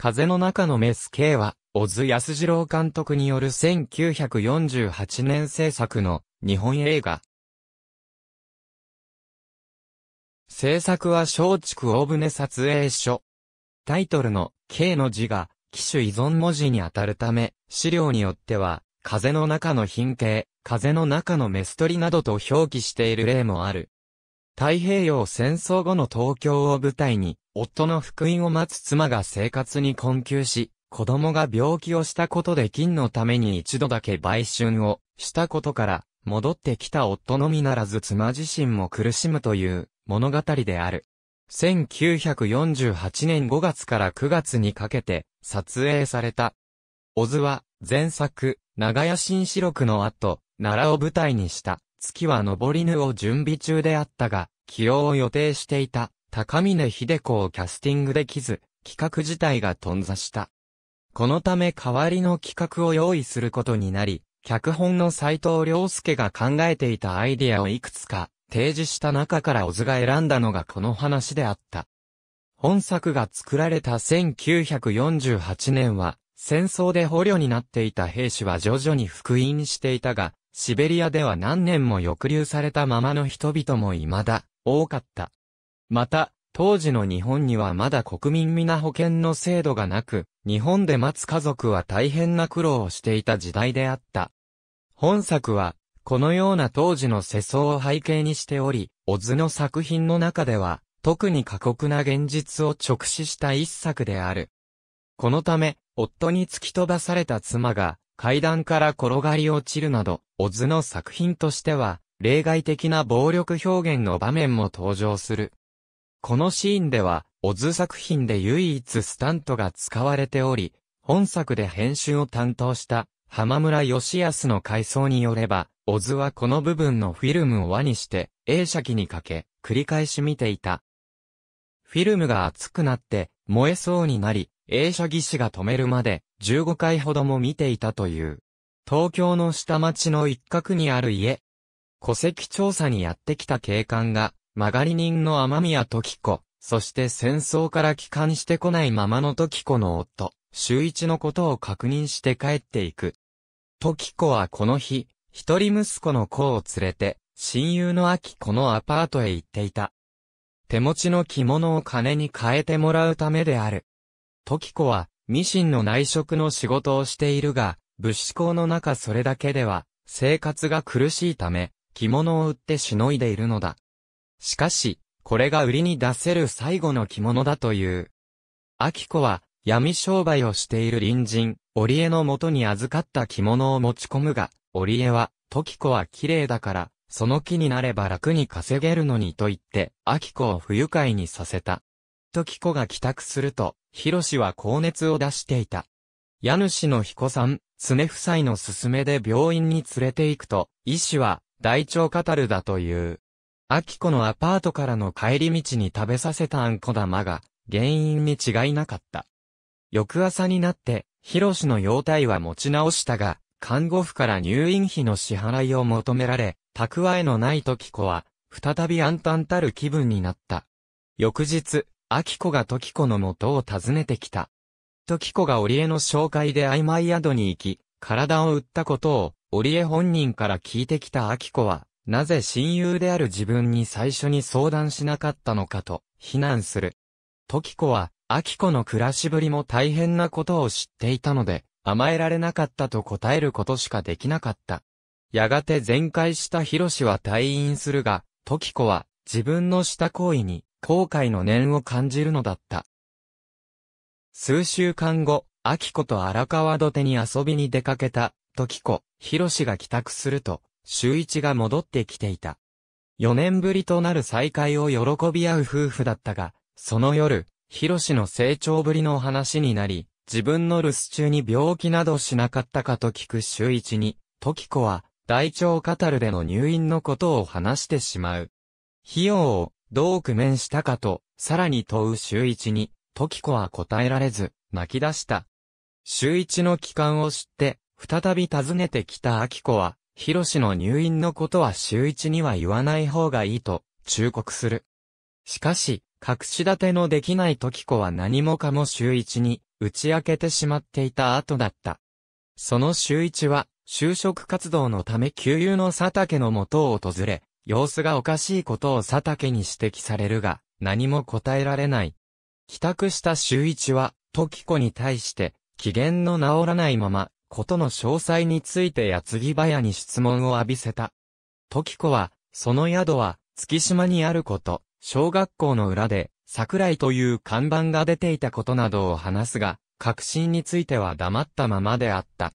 風の中のメス K は、小津安二郎監督による1948年制作の日本映画。制作は松竹大船撮影所。タイトルの K の字が機種依存文字に当たるため、資料によっては、風の中の品形、風の中のメス取りなどと表記している例もある。太平洋戦争後の東京を舞台に、夫の福音を待つ妻が生活に困窮し、子供が病気をしたことで金のために一度だけ売春をしたことから、戻ってきた夫のみならず妻自身も苦しむという物語である。1948年5月から9月にかけて撮影された。小津は前作、長屋新四六の後、奈良を舞台にした、月は登りぬを準備中であったが、起用を予定していた。高峰秀子をキャスティングできず、企画自体が頓挫した。このため代わりの企画を用意することになり、脚本の斎藤良介が考えていたアイディアをいくつか提示した中からオズが選んだのがこの話であった。本作が作られた1948年は、戦争で捕虜になっていた兵士は徐々に復員していたが、シベリアでは何年も抑留されたままの人々も未だ多かった。また、当時の日本にはまだ国民皆保険の制度がなく、日本で待つ家族は大変な苦労をしていた時代であった。本作は、このような当時の世相を背景にしており、オズの作品の中では、特に過酷な現実を直視した一作である。このため、夫に突き飛ばされた妻が、階段から転がり落ちるなど、オズの作品としては、例外的な暴力表現の場面も登場する。このシーンでは、オズ作品で唯一スタントが使われており、本作で編集を担当した浜村義康の回想によれば、オズはこの部分のフィルムを輪にして、映写機にかけ、繰り返し見ていた。フィルムが熱くなって燃えそうになり、映写技師が止めるまで15回ほども見ていたという。東京の下町の一角にある家。戸籍調査にやってきた警官が曲がり人の天宮時子、そして戦争から帰還してこないままの時子の夫、周一のことを確認して帰っていく。時子はこの日、一人息子の子を連れて、親友の秋子のアパートへ行っていた。手持ちの着物を金に変えてもらうためである。時子は、ミシンの内職の仕事をしているが、物資工の中それだけでは、生活が苦しいため、着物を売ってしのいでいるのだ。しかし、これが売りに出せる最後の着物だという。アキコは、闇商売をしている隣人、織江の元に預かった着物を持ち込むが、織江は、時子は綺麗だから、その気になれば楽に稼げるのにと言って、アキコを不愉快にさせた。時子が帰宅すると、ヒロシは高熱を出していた。家主の彦さん、常夫妻の勧めで病院に連れて行くと、医師は、大腸カタルだという。アキコのアパートからの帰り道に食べさせたあんこ玉が、原因に違いなかった。翌朝になって、ヒロシの容体は持ち直したが、看護婦から入院費の支払いを求められ、蓄えのない時子は、再び暗淡たる気分になった。翌日、アキコが時子の元を訪ねてきた。時子が織江の紹介で曖昧宿に行き、体を売ったことを、織江本人から聞いてきたアキコは、なぜ親友である自分に最初に相談しなかったのかと、非難する。時子は、秋子の暮らしぶりも大変なことを知っていたので、甘えられなかったと答えることしかできなかった。やがて全開した広志は退院するが、時子は、自分のした行為に、後悔の念を感じるのだった。数週間後、秋子と荒川土手に遊びに出かけた、時子、広志が帰宅すると、周一が戻ってきていた。4年ぶりとなる再会を喜び合う夫婦だったが、その夜、ヒロシの成長ぶりの話になり、自分の留守中に病気などしなかったかと聞く周一に、時子は、大腸カタルでの入院のことを話してしまう。費用を、どう工面したかと、さらに問う周一に、時子は答えられず、泣き出した。周一の帰還を知って、再び訪ねてきた秋子は、ヒロシの入院のことは周一には言わない方がいいと、忠告する。しかし、隠し立てのできない時子は何もかも周一に、打ち明けてしまっていた後だった。その周一は、就職活動のため旧友の佐竹の元を訪れ、様子がおかしいことを佐竹に指摘されるが、何も答えられない。帰宅した周一は、時子に対して、機嫌の治らないまま、ことの詳細について矢継ぎ早に質問を浴びせた。時子は、その宿は、月島にあること、小学校の裏で、桜井という看板が出ていたことなどを話すが、確信については黙ったままであった。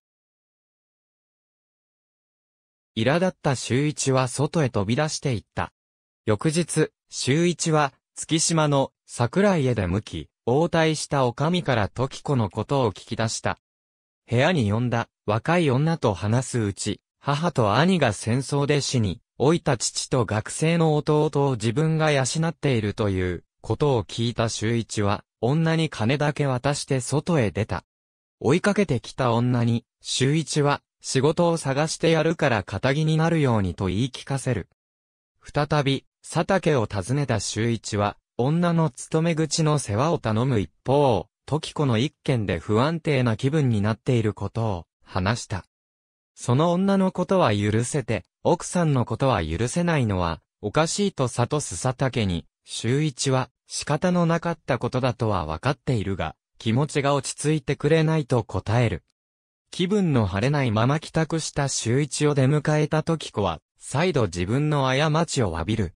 苛立った周一は外へ飛び出していった。翌日、周一は、月島の桜井へ出向き、応対した女将から時子のことを聞き出した。部屋に呼んだ若い女と話すうち、母と兄が戦争で死に、老いた父と学生の弟を自分が養っているということを聞いた周一は、女に金だけ渡して外へ出た。追いかけてきた女に、周一は、仕事を探してやるから仇になるようにと言い聞かせる。再び、佐竹を訪ねた周一は、女の勤め口の世話を頼む一方、時子の一件で不安定な気分になっていることを話した。その女のことは許せて、奥さんのことは許せないのは、おかしいと悟す佐竹に、周一は仕方のなかったことだとはわかっているが、気持ちが落ち着いてくれないと答える。気分の晴れないまま帰宅した周一を出迎えた時子は、再度自分の過ちを詫びる。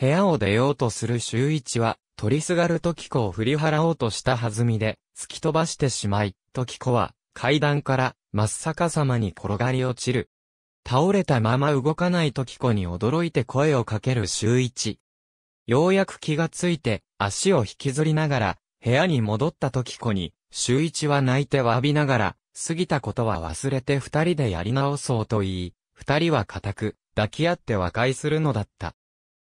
部屋を出ようとする周一は、取りすがる時子を振り払おうとした弾みで、突き飛ばしてしまい、時子は、階段から、真っ逆さまに転がり落ちる。倒れたまま動かない時子に驚いて声をかける周一。ようやく気がついて、足を引きずりながら、部屋に戻った時子に、周一は泣いて詫びながら、過ぎたことは忘れて二人でやり直そうと言い、二人は固く、抱き合って和解するのだった。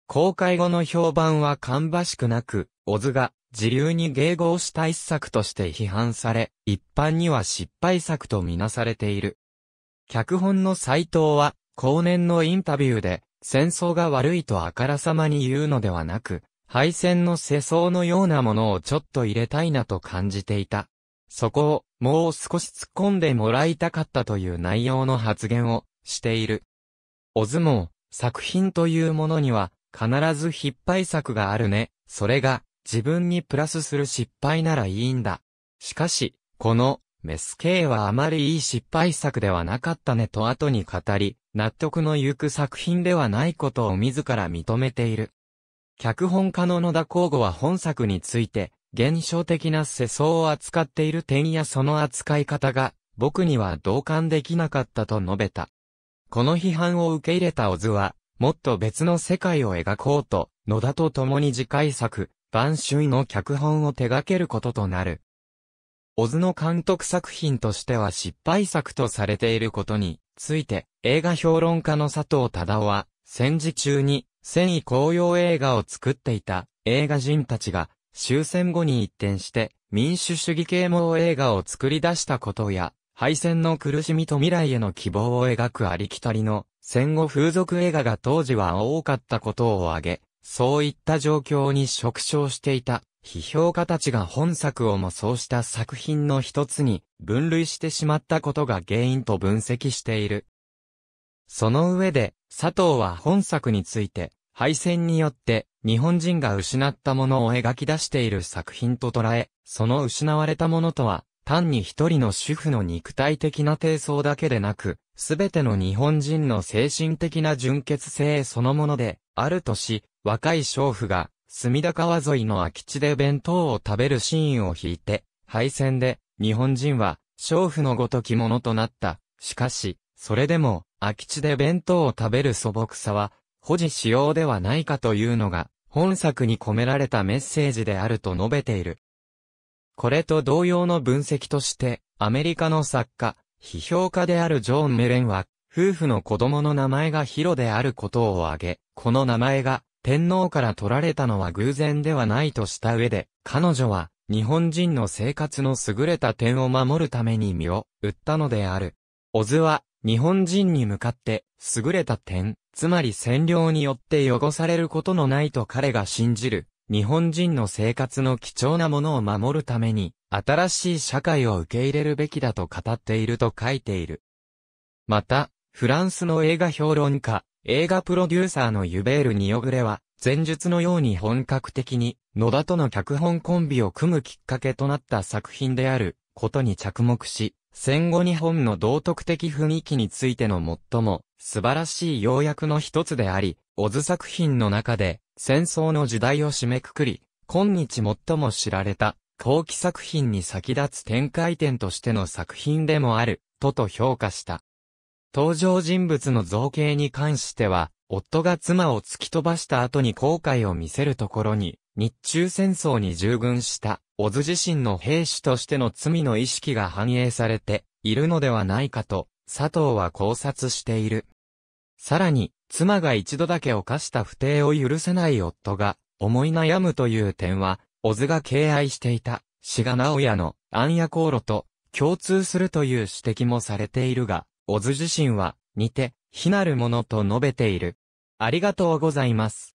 公開後の評判は芳しくなく、小津が自流に迎合した一作として批判され、一般には失敗作とみなされている。脚本の斎藤は、後年のインタビューで、戦争が悪いとあからさまに言うのではなく、敗戦の世相のようなものをちょっと入れたいなと感じていた。そこを、もう少し突っ込んでもらいたかったという内容の発言をしている。オズも、作品というものには、必ず失敗作があるね。それが、自分にプラスする失敗ならいいんだ。しかし、この、メス K はあまりいい失敗作ではなかったねと後に語り、納得のゆく作品ではないことを自ら認めている。脚本家の野田光吾は本作について、現象的な世相を扱っている点やその扱い方が、僕には同感できなかったと述べた。この批判を受け入れたオズは、もっと別の世界を描こうと、野田と共に次回作、晩春の脚本を手掛けることとなる。小津の監督作品としては失敗作とされていることについて、映画評論家の佐藤忠夫は、戦時中に戦意紅葉映画を作っていた映画人たちが終戦後に一転して民主主義啓蒙映画を作り出したことや、敗戦の苦しみと未来への希望を描くありきたりの戦後風俗映画が当時は多かったことを挙げ、そういった状況に触傷していた批評家たちが本作をもそうした作品の一つに分類してしまったことが原因と分析している。その上で、佐藤は本作について、敗戦によって日本人が失ったものを描き出している作品と捉え、その失われたものとは単に一人の主婦の肉体的な低層だけでなく、すべての日本人の精神的な純血性そのもので、あるとし、若い娼婦が、隅田川沿いの空き地で弁当を食べるシーンを引いて、敗戦で、日本人は、娼婦のごときものとなった。しかし、それでも、空き地で弁当を食べる素朴さは、保持しようではないかというのが、本作に込められたメッセージであると述べている。これと同様の分析として、アメリカの作家、批評家であるジョーン・メレンは、夫婦の子供の名前がヒロであることを挙げ、この名前が天皇から取られたのは偶然ではないとした上で、彼女は日本人の生活の優れた点を守るために身を売ったのである。オズは日本人に向かって優れた点、つまり占領によって汚されることのないと彼が信じる日本人の生活の貴重なものを守るために、新しい社会を受け入れるべきだと語っていると書いている。また、フランスの映画評論家、映画プロデューサーのユベール・ニオグレは、前述のように本格的に、野田との脚本コンビを組むきっかけとなった作品である、ことに着目し、戦後日本の道徳的雰囲気についての最も素晴らしい要約の一つであり、オズ作品の中で戦争の時代を締めくくり、今日最も知られた、後期作品に先立つ展開点としての作品でもある、とと評価した。登場人物の造形に関しては、夫が妻を突き飛ばした後に後悔を見せるところに、日中戦争に従軍した、オズ自身の兵士としての罪の意識が反映されているのではないかと、佐藤は考察している。さらに、妻が一度だけ犯した不定を許せない夫が、思い悩むという点は、小津が敬愛していた、志賀直也の暗夜航路と共通するという指摘もされているが、小津自身は、似て、非なるものと述べている。ありがとうございます。